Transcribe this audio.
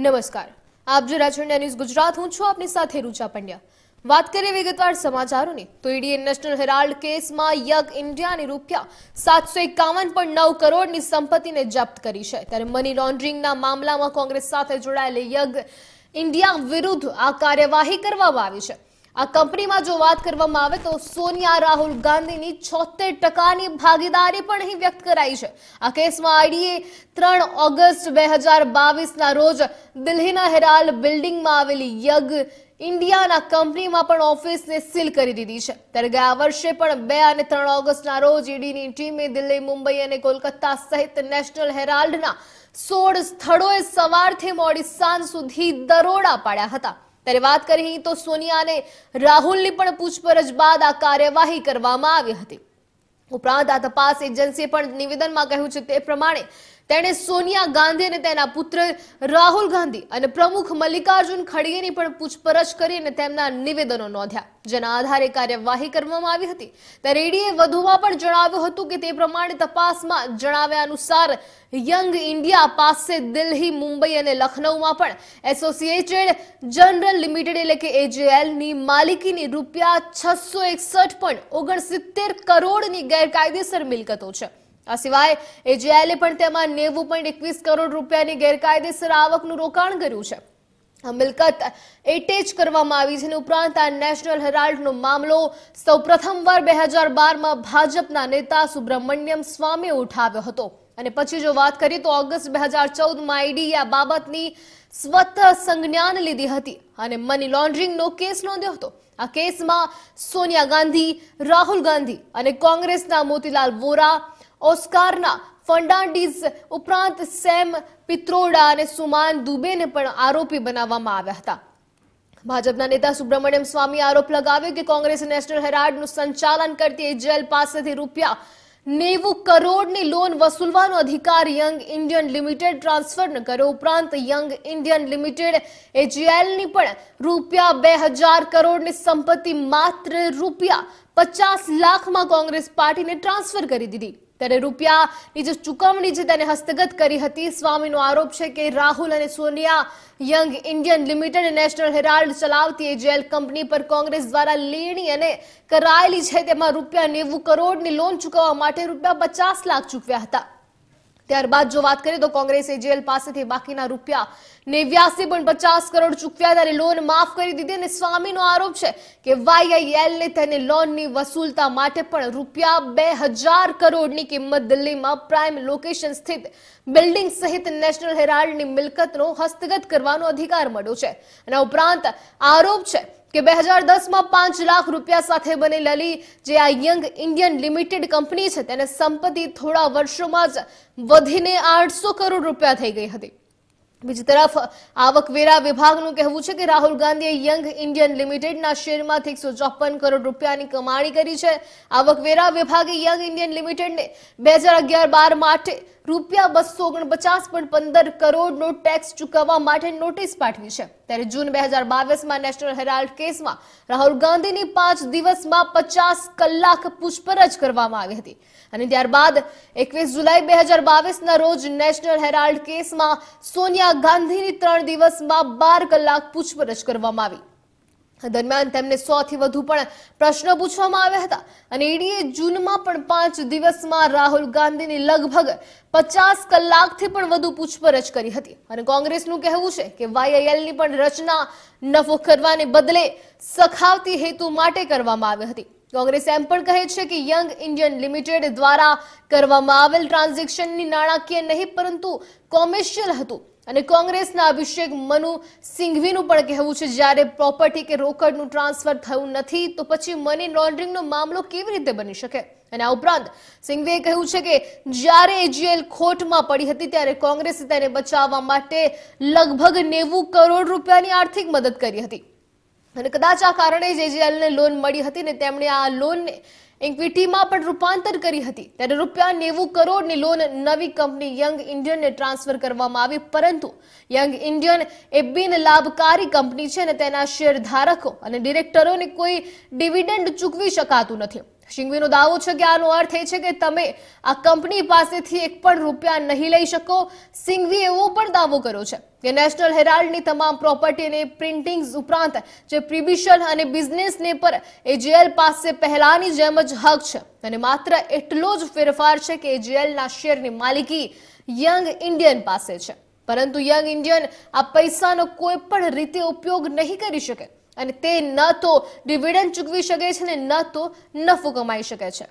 નમસ્કાર આપ જે રાજ્ય ન્યૂઝ ગુજરાત હું છું આપની સાથે રૂચા પંડ્યા વાત કરીએ વિગતવાર સમાચારોની તો ઈડીએ નેશનલ હેરાલ્ડ કેસમાં યગ ઇન્ડિયાની રૂપિયા સાતસો એકાવન પણ નવ કરોડની સંપત્તિને જપ્ત કરી છે ત્યારે મની લોન્ડરિંગના મામલામાં કોંગ્રેસ સાથે જોડાયેલી યગ ઇન્ડિયા વિરુદ્ધ આ કાર્યવાહી કરવામાં આવી છે આ કંપનીમાં જો વાત કરવામાં આવે તો સોનિયા રાહુલ ગાંધીની છોતેર ટકાની ભાગીદારી પણ અહીં વ્યક્ત કરાઈ છે આ કેસમાં આઈડીએ ત્રણ ઓગસ્ટ બે હજાર બાવીસના રોજ દિલ્હીના હેરાલ બિલ્ડિંગમાં આવેલી યગ ઇન્ડિયાના કંપનીમાં પણ ઓફિસને સીલ કરી દીધી છે ત્યારે ગયા વર્ષે પણ બે અને ત્રણ ઓગસ્ટના રોજ ઈડીની ટીમે દિલ્હી મુંબઈ અને કોલકાતા સહિત નેશનલ હેરાલ્ડના સોળ સ્થળોએ સવારથી મોડી સાંજ સુધી દરોડા પાડ્યા હતા ત્યારે વાત કરી તો સોનિયા અને રાહુલની પણ પૂછપરછ બાદ આ કાર્યવાહી કરવામાં આવી હતી ઉપરાંત આ તપાસ એજન્સીએ પણ નિવેદનમાં કહ્યું છે તે પ્રમાણે તેણે સોનિયા ગાંધી અને તેના પુત્ર રાહુલ ગાંધી અને પ્રમુખ મલ્લિકાર્જુન ખડગેની પણ પૂછપરછ કરી અને તેમના નિવેદનો નોંધ્યા જેના આધારે કાર્યવાહી કરવામાં આવી હતી ત્યારે ઈડીએ વધુમાં પણ જણાવ્યું હતું કે તે પ્રમાણે તપાસમાં જણાવ્યા અનુસાર યંગ ઇન્ડિયા પાસે દિલ્હી મુંબઈ અને લખનૌમાં પણ એસોસિએટેડ જનરલ લિમિટેડ એટલે કે એજેએલની માલિકીની રૂપિયા છસો એકસઠ ઓગણસિત્તેર કરોડની ગેરકાયદેસર મિલકતો છે આ સિવાય એજીઆઈએલે પણ તેમાં નેવું પોઈન્ટ એકવીસ કરોડ રૂપિયાની ગેરકાયદેસર આવકનું રોકાણ કર્યું છે આ મિલકત એટેચ કરવામાં આવી છે ઉપરાંત આ નેશનલ હેરાલ્ડનો મામલો સૌ પ્રથમવાર બે હજાર બારમાં ભાજપના નેતા સુબ્રમણ્યમ સ્વામીએ ઉઠાવ્યો હતો અને પછી જો વાત કરીએ તો ઓગસ્ટ બે હજાર ચૌદમાં ઈડીએ આ બાબતની સ્વતઃ સંજ્ઞાન લીધી હતી અને મની લોન્ડરિંગનો કેસ નોંધ્યો હતો આ કેસમાં સોનિયા ગાંધી રાહુલ ગાંધી અને કોંગ્રેસના મોતીલાલ વોરા ઓસ્કારના ફર્નાન્ડીઝ ઉપરાંત સેમ પિત્રોડા અને સુમાન દુબેને પણ આરોપી બનાવવામાં આવ્યા હતા ભાજપના નેતા સુબ્રમણ્યમ સ્વામી આરોપ લગાવ્યો કે કોંગ્રેસ નેશનલ હેરાલ્ડનું સંચાલન કરતી એજેલ પાસેથી રૂપિયા નેવું કરોડની લોન વસૂલવાનો અધિકાર યંગ ઇન્ડિયન લિમિટેડ ટ્રાન્સફરને કર્યો ઉપરાંત યંગ ઇન્ડિયન લિમિટેડ એજીએલની પણ રૂપિયા બે હજાર કરોડની સંપત્તિ માત્ર રૂપિયા પચાસ લાખમાં કોંગ્રેસ પાર્ટીને ટ્રાન્સફર કરી દીધી ત્યારે રૂપિયાની જે ચુકવણી છે તેને હસ્તગત કરી હતી સ્વામીનો આરોપ છે કે રાહુલ અને Sonia Young Indian Limited National Herald ચલાવતી એ જેલ કંપની પર કોંગ્રેસ દ્વારા લેણી અને કરાયેલી છે તેમાં રૂપિયા નેવું કરોડની લોન ચૂકવવા માટે રૂપિયા પચાસ લાખ ચૂકવ્યા હતા ત્યારબાદ જો વાત કરીએ તો કોંગ્રેસે જેલ પાસેથી બાકીના રૂપિયા નેવ્યાસી પણ પચાસ કરોડ ચૂકવ્યા ત્યારે લોન માફ કરી દીધી અને સ્વામીનો આરોપ છે કે વાયઆઈએલને તેને લોનની વસૂલતા માટે પણ રૂપિયા બે હજાર કરોડની કિંમત દિલ્હીમાં પ્રાઇમ લોકેશન સ્થિત બિલ્ડિંગ સહિત નેશનલ હેરાલ્ડની મિલકતનો હસ્તગત કરવાનો અધિકાર મળ્યો છે અને ઉપરાંત આરોપ છે કે બે હજાર દસમાં પાંચ લાખ રૂપિયા સાથે બનેલી જે આ યંગ ઇન્ડિયન લિમિટેડ કંપની છે તેને સંપત્તિ થોડા વર્ષોમાં જ વધીને આઠસો કરોડ રૂપિયા થઈ ગઈ હતી બીજી તરફ આવકવેરા વિભાગનું કહેવું છે કે રાહુલ ગાંધીએ યંગ ઇન્ડિયન લિમિટેડના શેરમાંથી એકસો ચોપન કરોડ રૂપિયાની કમાણી કરી છે આવકવેરા વિભાગે યંગ ઇન્ડિયન લિમિટેડને બે હજાર અગિયાર બાર માટે રૂપિયા બસો ઓગણપચાસ પોઈન્ટ પંદર કરોડનો ટેક્સ ચૂકવવા માટે નોટિસ પાઠવી છે ત્યારે જૂન બે હજાર બાવીસમાં નેશનલ હેરાલ્ડ કેસમાં રાહુલ ગાંધીની પાંચ દિવસમાં પચાસ કલાક પૂછપરછ કરવામાં આવી હતી અને ત્યારબાદ એકવીસ જુલાઈ બે હજાર બાવીસના રોજ નેશનલ હેરાલ્ડ કેસમાં સોનિયા ગાંધીની ત્રણ દિવસમાં બાર કલાક પૂછપરછ કરવામાં આવી દરમિયાન તેમને સોથી વધુ પણ પ્રશ્નો પૂછવામાં આવ્યા હતા અને ઈડીએ જૂનમાં પણ પાંચ દિવસમાં રાહુલ ગાંધીની લગભગ પચાસ કલાકથી પણ વધુ પૂછપરછ કરી હતી અને કોંગ્રેસનું કહેવું છે કે વાયઆઈએલની પણ રચના નફો કરવાને બદલે સખાવતી હેતુ માટે કરવામાં આવી હતી કોંગ્રેસ એમ પણ કહે છે કે યંગ ઇન્ડિયન લિમિટેડ દ્વારા કરવામાં આવેલ ટ્રાન્ઝેક્શનની નાણાકીય નહીં પરંતુ કોમર્શિયલ હતું અને કોંગ્રેસના અભિષેક મનુ સિંઘવીનું પણ કહેવું છે જ્યારે પ્રોપર્ટી કે રોકડનું ટ્રાન્સફર થયું નથી તો પછી મની લોન્ડરિંગનો મામલો કેવી રીતે બની શકે અને આ ઉપરાંત સિંઘવીએ કહ્યું છે કે જ્યારે એ ખોટમાં પડી હતી ત્યારે કોંગ્રેસે તેને બચાવવા માટે લગભગ નેવું કરોડ રૂપિયાની આર્થિક મદદ કરી હતી અને કદાચ આ કારણે જ એજીએલને લોન મળી હતી ને તેમણે આ લોનને ઇક્વિટીમાં પણ રૂપાંતર કરી હતી ત્યારે રૂપિયા નેવું કરોડની લોન નવી કંપની યંગ ઇન્ડિયનને ટ્રાન્સફર કરવામાં આવી પરંતુ યંગ ઇન્ડિયન એ બિન લાભકારી કંપની છે અને તેના શેરધારકો અને ડિરેક્ટરોને કોઈ ડિવિડન્ડ ચૂકવી શકાતું નથી શિંગવીનો દાવો છે કે આનો અર્થ એ છે કે તમે આ કંપની પાસેથી એક પણ રૂપિયા નહીં લઈ શકો સિંઘવી એવો પણ દાવો કર્યો છે કે નેશનલ હેરાલ્ડની તમામ પ્રોપર્ટી અને પ્રિન્ટિંગ ઉપરાંત જે પ્રિબિશન અને બિઝનેસને પર એજીએલ પાસે પહેલાની જેમ જ હક છે અને માત્ર એટલો જ ફેરફાર છે કે એજીએલના શેરની માલિકી યંગ ઇન્ડિયન પાસે છે પરંતુ યંગ ઇન્ડિયન આ પૈસાનો કોઈ પણ રીતે ઉપયોગ નહીં કરી શકે અને તે ન તો ડિવિડન્ડ ચૂકવી શકે છે અને ન તો નફો કમાઈ શકે છે